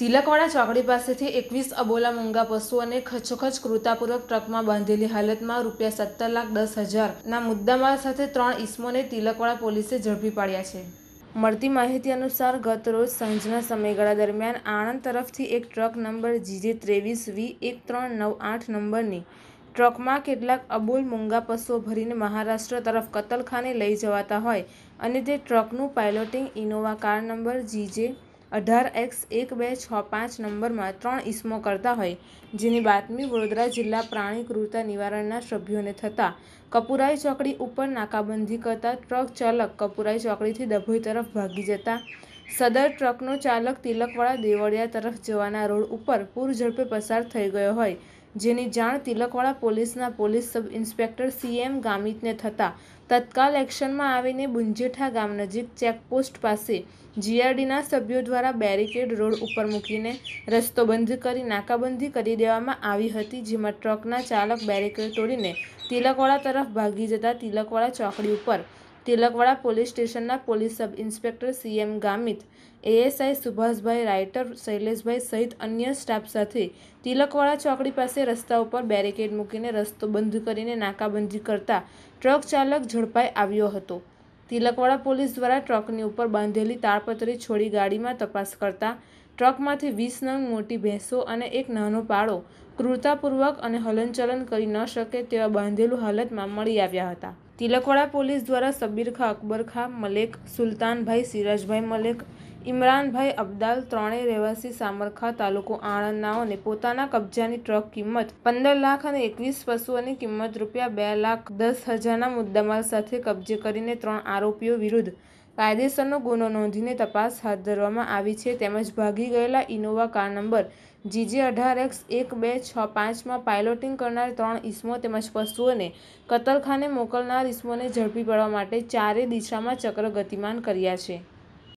તિલકવાડા ચોકડી પાસેથી એકવીસ અબોલા મૂંગા પશુઓને ખચોખચ કૃતાપૂર્વક ટ્રકમાં બાંધેલી હાલતમાં રૂપિયા સત્તર લાખ દસ હજારના મુદ્દામાલ સાથે ત્રણ ઇસમોને તિલકવાડા પોલીસે ઝડપી પાડ્યા છે મળતી માહિતી અનુસાર ગત રોજ સાંજના સમયગાળા દરમિયાન આણંદ તરફથી એક ટ્રક નંબર જીજે ત્રેવીસ વી એક ત્રણ નવ આઠ નંબરની ટ્રકમાં કેટલાક અબોલ મૂંગા પશુઓ ભરીને મહારાષ્ટ્ર તરફ કતલખાને લઈ જવાતા હોય અને તે ટ્રકનું piloting Innova car number GJ અઢાર એક્સ એક બે છ પાંચ નંબરમાં ત્રણ ઇસમો કરતા હોય જેની બાતમી વડોદરા જિલ્લા પ્રાણી ક્રૂરતા નિવારણના સભ્યોને થતાં કપુરાઈ ચોકડી ઉપર નાકાબંધી કરતા ટ્રક ચાલક કપુરાઈ ચોકડીથી ડભોઈ તરફ ભાગી જતા સદર ટ્રકનો ચાલક તિલકવાળા દેવળિયા તરફ જવાના રોડ ઉપર પૂર ઝડપે પસાર થઈ ગયો હોય જેની જાણ તિલકવાડા પોલીસના પોલીસ સબ ઇન્સ્પેક્ટર સીએમ ગામિતને થતા તત્કાલ એક્શનમાં આવીને બુંજેઠા ગામ નજીક ચેકપોસ્ટ પાસે જીઆરડીના સભ્યો દ્વારા બેરિકેડ રોડ ઉપર મૂકીને રસ્તો બંધ કરી નાકાબંધી કરી દેવામાં આવી હતી જેમાં ટ્રકના ચાલક બેરિકેડ તોડીને તિલકવાડા તરફ ભાગી જતા તિલકવાડા ચોકડી ઉપર તિલકવાડા પોલીસ સ્ટેશનના police sub inspector CM Gamit ASI Subhashbhai writer Shaileshbhai સહિત અન્ય સ્ટાફ સાથે તિલકવાડા ચોકડી પાસે રસ્તા ઉપર બેરિકેડ મૂકીને રસ્તો બંધ કરીને નાકાબંધી કરતા ટ્રક ચાલક ઝડપાઈ આવ્યો હતો તિલકવાડા પોલીસ દ્વારા ટ્રકની ઉપર બાંધેલી તાળપત્રી છોડી ગાડીમાં તપાસ કરતા ટ્રકમાંથી વીસ નંગ મોટી ભેંસો અને એક નાનો પાળો ક્રૂરતાપૂર્વક અને હલનચલન કરી ન શકે તેવા બાંધેલું હાલતમાં મળી આવ્યા હતા તિલકવાડા પોલીસ દ્વારા સબીરખા અકબરખા મલેક સુલતાનભાઈ સિરાજભાઈ મલેક ઇમરાનભાઈ અબ્દાલ ત્રણેય રહેવાસી સામરખા તાલુકો આણંદનાઓને પોતાના કબજાની ટ્રક કિંમત પંદર લાખ અને એકવીસ પશુઓની કિંમત રૂપિયા બે લાખ દસ હજારના મુદ્દામાલ સાથે કબજે કરીને ત્રણ આરોપીઓ વિરુદ્ધ કાયદેસરનો ગુનો નોંધીને તપાસ હાથ ધરવામાં આવી છે તેમજ ભાગી ગયેલા ઇનોવા કાર નંબર જીજે અઢાર એક્સ એક બે છ પાંચમાં પાયલોટિંગ કરનાર ત્રણ ઇસમો તેમજ પશુઓને કતલખાને મોકલનાર ઇસમોને ઝડપી પાડવા માટે ચારે દિશામાં ચક્ર ગતિમાન કર્યા છે